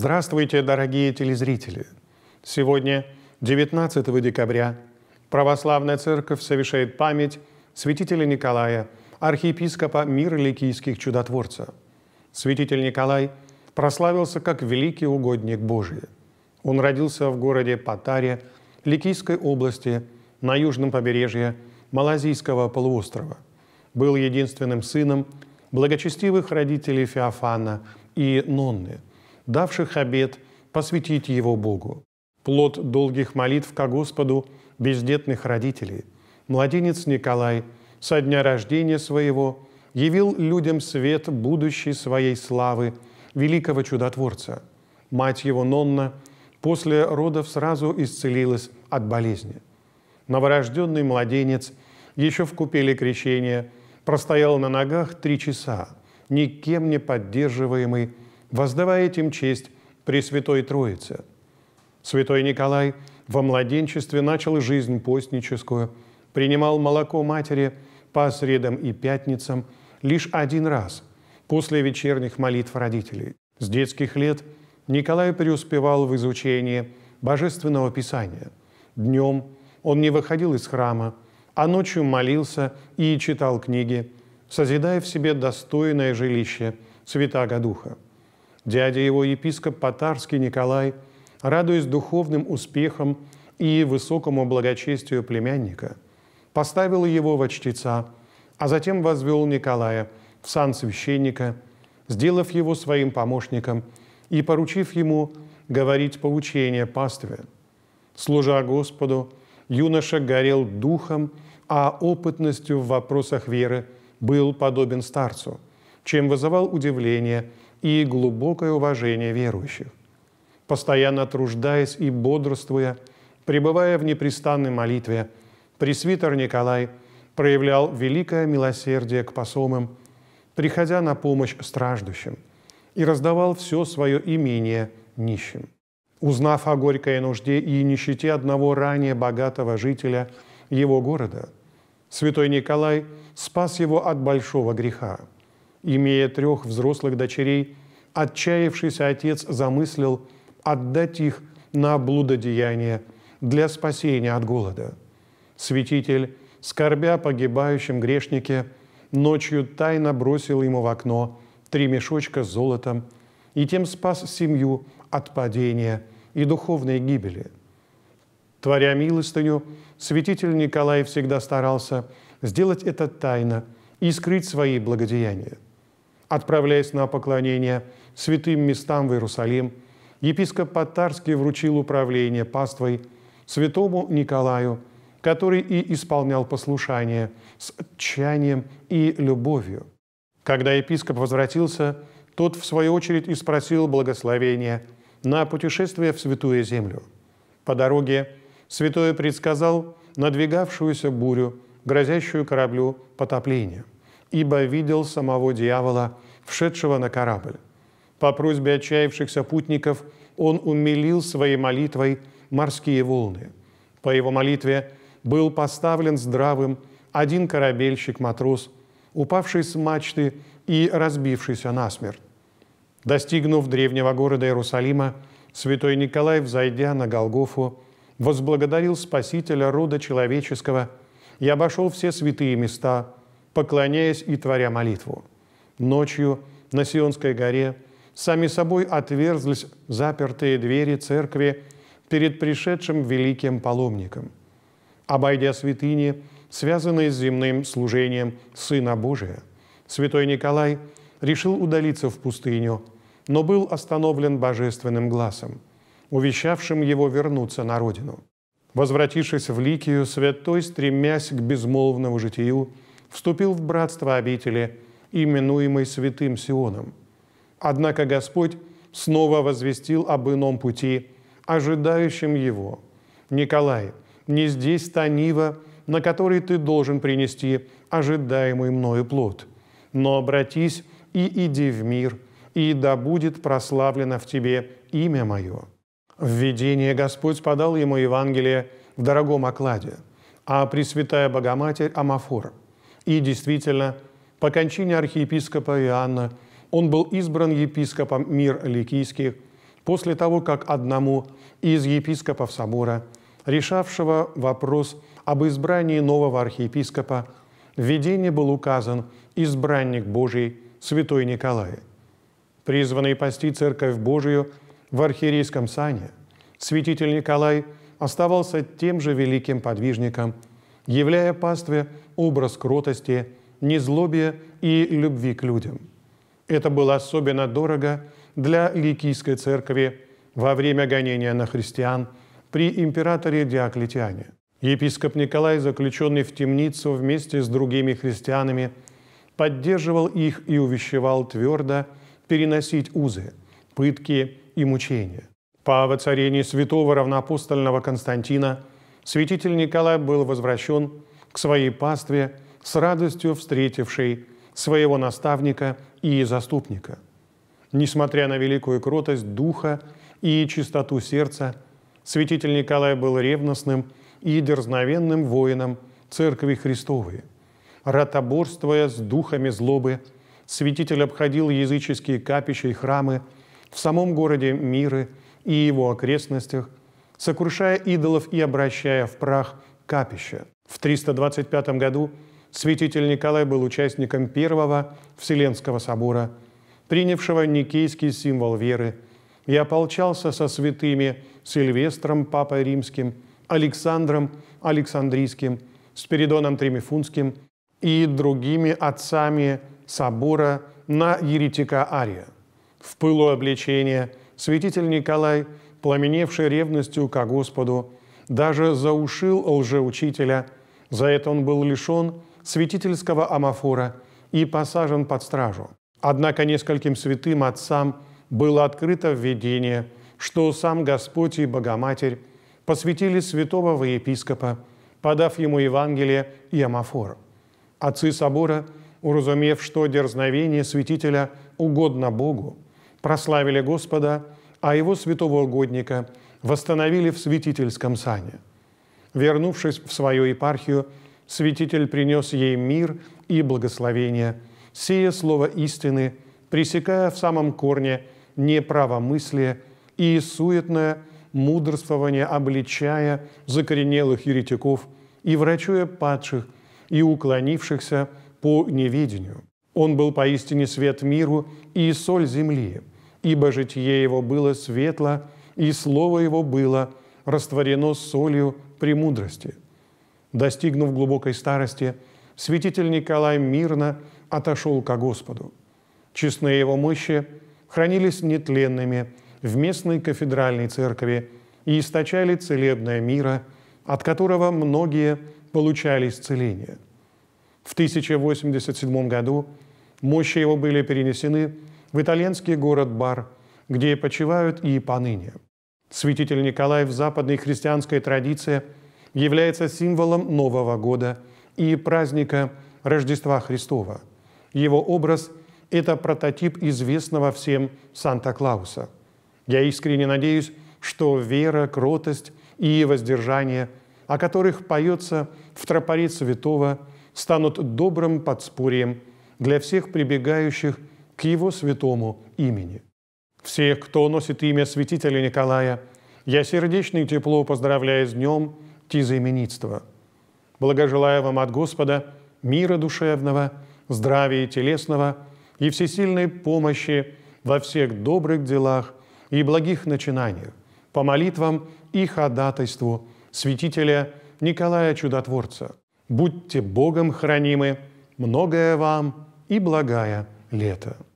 Здравствуйте, дорогие телезрители! Сегодня, 19 декабря, Православная Церковь совершает память святителя Николая, архиепископа мира Ликийских чудотворца. Святитель Николай прославился как великий угодник Божий. Он родился в городе Патаре, Ликийской области, на южном побережье Малазийского полуострова. Был единственным сыном благочестивых родителей Феофана и Нонны – давших обет, посвятить его Богу. Плод долгих молитв ко Господу бездетных родителей. Младенец Николай со дня рождения своего явил людям свет будущей своей славы, великого чудотворца. Мать его Нонна после родов сразу исцелилась от болезни. Новорожденный младенец еще в купеле крещения простоял на ногах три часа, никем не поддерживаемый воздавая этим честь Пресвятой Троице. Святой Николай во младенчестве начал жизнь постническую, принимал молоко матери по средам и пятницам лишь один раз после вечерних молитв родителей. С детских лет Николай преуспевал в изучении Божественного Писания. Днем он не выходил из храма, а ночью молился и читал книги, созидая в себе достойное жилище Святаго Духа – Дядя его епископ Потарский Николай, радуясь духовным успехам и высокому благочестию племянника, поставил его во чтеца, а затем возвел Николая в сан священника, сделав его своим помощником и поручив ему говорить поучение пастве. Служа Господу, юноша горел духом, а опытностью в вопросах веры был подобен старцу, чем вызывал удивление – и глубокое уважение верующих. Постоянно труждаясь и бодрствуя, пребывая в непрестанной молитве, пресвитер Николай проявлял великое милосердие к посомым, приходя на помощь страждущим, и раздавал все свое имение нищим. Узнав о горькой нужде и нищете одного ранее богатого жителя его города, святой Николай спас его от большого греха – Имея трех взрослых дочерей, отчаявшийся отец замыслил отдать их на блудодеяние для спасения от голода. Святитель, скорбя погибающим грешнике, ночью тайно бросил ему в окно три мешочка с золотом и тем спас семью от падения и духовной гибели. Творя милостыню, святитель Николай всегда старался сделать это тайно и скрыть свои благодеяния – Отправляясь на поклонение святым местам в Иерусалим, епископ Патарский вручил управление паствой святому Николаю, который и исполнял послушание с отчаянием и любовью. Когда епископ возвратился, тот, в свою очередь, и спросил благословения на путешествие в Святую Землю. По дороге святой предсказал надвигавшуюся бурю, грозящую кораблю потопление – ибо видел самого дьявола, вшедшего на корабль. По просьбе отчаявшихся путников он умилил своей молитвой морские волны. По его молитве был поставлен здравым один корабельщик-матрос, упавший с мачты и разбившийся насмерть. Достигнув древнего города Иерусалима, святой Николай, взойдя на Голгофу, возблагодарил Спасителя рода человеческого и обошел все святые места – поклоняясь и творя молитву. Ночью на Сионской горе сами собой отверзлись запертые двери церкви перед пришедшим великим паломником. Обойдя святыни, связанные с земным служением Сына Божия, святой Николай решил удалиться в пустыню, но был остановлен божественным глазом, увещавшим его вернуться на родину. Возвратившись в Ликию, святой, стремясь к безмолвному житию, вступил в братство обители, именуемой Святым Сионом. Однако Господь снова возвестил об ином пути, ожидающем его. «Николай, не здесь та нива, на которой ты должен принести ожидаемый мною плод, но обратись и иди в мир, и да будет прославлено в тебе имя мое». В видение Господь подал ему Евангелие в дорогом окладе, а Пресвятая Богоматерь – Амафор – и действительно, по кончине архиепископа Иоанна он был избран епископом мир Ликийских после того, как одному из епископов собора, решавшего вопрос об избрании нового архиепископа, в видении был указан избранник Божий святой Николай. Призванный пасти Церковь Божию в архиерейском сане, святитель Николай оставался тем же великим подвижником – являя пастве образ кротости, незлобия и любви к людям. Это было особенно дорого для Ликийской церкви во время гонения на христиан при императоре Диоклетиане. Епископ Николай, заключенный в темницу вместе с другими христианами, поддерживал их и увещевал твердо переносить узы, пытки и мучения. По воцарении святого равноапостольного Константина – святитель Николай был возвращен к своей пастве с радостью встретившей своего наставника и заступника. Несмотря на великую кротость духа и чистоту сердца, святитель Николай был ревностным и дерзновенным воином Церкви Христовой. Ратоборствуя с духами злобы, святитель обходил языческие капища и храмы в самом городе Миры и его окрестностях, сокрушая идолов и обращая в прах капища. В 325 году святитель Николай был участником первого Вселенского собора, принявшего никейский символ веры, и ополчался со святыми Сильвестром Папой Римским, Александром Александрийским, Спиридоном Тримифунским и другими отцами собора на еретика Ария. В пылу обличения святитель Николай – пламеневший ревностью ко Господу, даже заушил лжеучителя. За это он был лишен святительского амафора и посажен под стражу. Однако нескольким святым отцам было открыто введение, что сам Господь и Богоматерь посвятили святого во епископа, подав ему Евангелие и амафор. Отцы собора, уразумев, что дерзновение святителя угодно Богу, прославили Господа – а его святого угодника восстановили в святительском сане. Вернувшись в свою епархию, святитель принес ей мир и благословение, сея слово истины, пресекая в самом корне неправомыслие и суетное мудрствование, обличая закоренелых еретиков и врачуя падших и уклонившихся по неведению. Он был поистине свет миру и соль земли – ибо житие его было светло, и слово его было растворено солью премудрости. Достигнув глубокой старости, святитель Николай мирно отошел ко Господу. Честные его мощи хранились нетленными в местной кафедральной церкви и источали целебное мира, от которого многие получали исцеление. В 1087 году мощи его были перенесены в итальянский город Бар, где почивают и поныне. Святитель Николай в западной христианской традиции является символом Нового года и праздника Рождества Христова. Его образ – это прототип известного всем Санта-Клауса. Я искренне надеюсь, что вера, кротость и воздержание, о которых поется в тропаре святого, станут добрым подспорьем для всех прибегающих к его святому имени. Все, кто носит имя святителя Николая, я сердечно и тепло поздравляю с днем тизоименитства. Благожелаю вам от Господа мира душевного, здравия телесного и всесильной помощи во всех добрых делах и благих начинаниях, по молитвам и ходатайству святителя Николая Чудотворца. Будьте Богом хранимы, многое вам и благая лето.